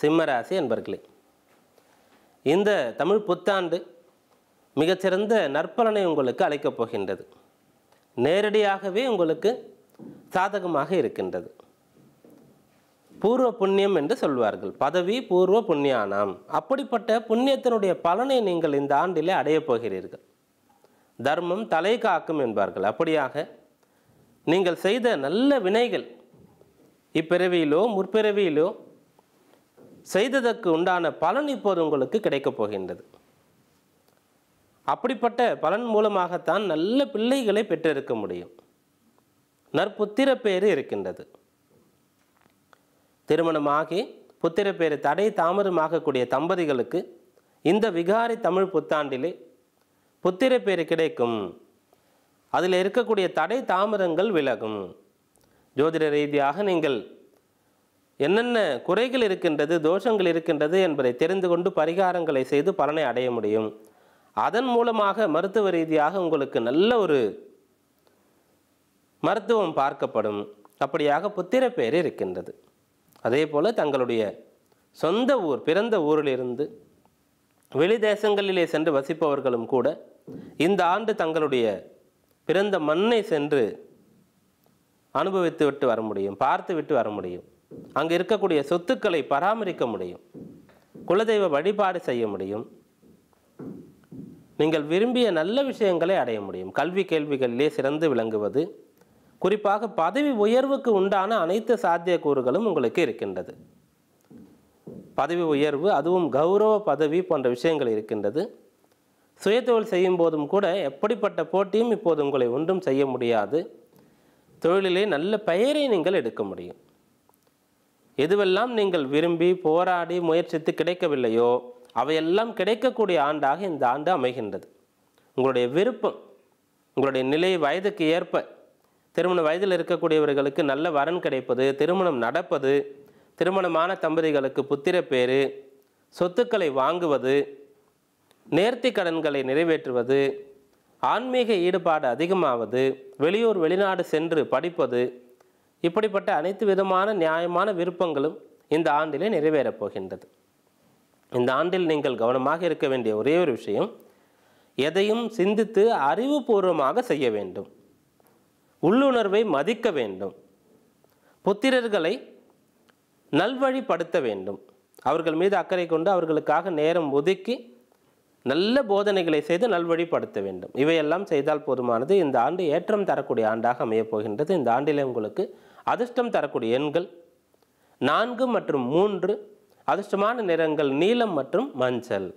சிம்மராசி என்பர்களே இந்த தமிழ் புத்தாண்டு மிகச்சிறந்த நற்பலனை உங்களுக்கு அளிக்கப் போகின்றது நேரடியாகவே உங்களுக்கு சாதகமாக இருக்கின்றது பூர்வ புண்ணியம் என்று சொல்வார்கள் பதவி பூர்வ புண்ணியானாம் அப்படிப்பட்ட புண்ணியத்தினுடைய பலனை நீங்கள் இந்த ஆண்டிலே அடையப் போகிறீர்கள் தர்மம் தலை காக்கும் என்பார்கள் அப்படியாக நீங்கள் செய்த நல்ல வினைகள் இப்பிறவியிலோ முற்பிறவியிலோ செய்ததற்கு உண்டான பலன் இப்போது உங்களுக்கு கிடைக்கப் போகின்றது அப்படிப்பட்ட பலன் மூலமாகத்தான் நல்ல பிள்ளைகளை பெற்றிருக்க முடியும் நற்புத்திர பேறு இருக்கின்றது திருமணமாகி புத்திர பேறு தடை தாமதமாகக்கூடிய தம்பதிகளுக்கு இந்த விகாரி தமிழ் புத்தாண்டிலே புத்திர பேர் கிடைக்கும் அதில் இருக்கக்கூடிய தடை தாமதங்கள் விலகும் ஜோதிட ரீதியாக நீங்கள் என்னென்ன குறைகள் இருக்கின்றது தோஷங்கள் இருக்கின்றது என்பதை தெரிந்து கொண்டு பரிகாரங்களை செய்து பலனை அடைய முடியும் அதன் மூலமாக மருத்துவ ரீதியாக உங்களுக்கு நல்ல ஒரு மருத்துவம் பார்க்கப்படும் அப்படியாக புத்திர பேர் இருக்கின்றது அதே போல் தங்களுடைய சொந்த ஊர் பிறந்த ஊரிலிருந்து வெளி தேசங்களிலே சென்று வசிப்பவர்களும் கூட இந்த ஆண்டு தங்களுடைய பிறந்த மண்ணை சென்று அனுபவித்து விட்டு வர முடியும் பார்த்து விட்டு வர முடியும் அங்கே இருக்கக்கூடிய சொத்துக்களை பராமரிக்க முடியும் குலதெய்வ வழிபாடு செய்ய முடியும் நீங்கள் விரும்பிய நல்ல விஷயங்களை அடைய முடியும் கல்வி கேள்விகளிலே சிறந்து விளங்குவது குறிப்பாக பதவி உயர்வுக்கு உண்டான அனைத்து சாத்தியக்கூறுகளும் உங்களுக்கு இருக்கின்றது பதவி உயர்வு அதுவும் கௌரவ பதவி போன்ற விஷயங்கள் இருக்கின்றது சுயதொழில் செய்யும் போதும் கூட எப்படிப்பட்ட போட்டியும் இப்போது உங்களை ஒன்றும் செய்ய முடியாது தொழிலிலே நல்ல பெயரை நீங்கள் எடுக்க முடியும் எதுவெல்லாம் நீங்கள் விரும்பி போராடி முயற்சித்து கிடைக்கவில்லையோ அவையெல்லாம் கிடைக்கக்கூடிய ஆண்டாக இந்த ஆண்டு அமைகின்றது உங்களுடைய விருப்பம் உங்களுடைய நிலை வயதுக்கு ஏற்ப திருமண வயதில் இருக்கக்கூடியவர்களுக்கு நல்ல வரன் கிடைப்பது திருமணம் நடப்பது திருமணமான தம்பதிகளுக்கு புத்திர பேரு சொத்துக்களை வாங்குவது நேர்த்தி கடன்களை நிறைவேற்றுவது ஆன்மீக ஈடுபாடு அதிகமாவது வெளியூர் வெளிநாடு சென்று படிப்பது இப்படிப்பட்ட அனைத்து விதமான நியாயமான விருப்பங்களும் இந்த ஆண்டிலே நிறைவேறப் போகின்றது இந்த ஆண்டில் நீங்கள் கவனமாக இருக்க வேண்டிய ஒரே ஒரு விஷயம் எதையும் சிந்தித்து அறிவுபூர்வமாக செய்ய வேண்டும் உள்ளுணர்வை மதிக்க வேண்டும் புத்திரர்களை நல்வழிப்படுத்த வேண்டும் அவர்கள் மீது அக்கறை கொண்டு அவர்களுக்காக நேரம் ஒதுக்கி நல்ல போதனைகளை செய்து நல்வழிப்படுத்த வேண்டும் இவையெல்லாம் செய்தால் போதுமானது இந்த ஆண்டு ஏற்றம் தரக்கூடிய ஆண்டாக அமையப்போகின்றது இந்த ஆண்டிலே உங்களுக்கு அதிர்ஷ்டம் தரக்கூடிய எண்கள் நான்கு மற்றும் மூன்று அதிர்ஷ்டமான நிறங்கள் நீலம் மற்றும் மஞ்சள்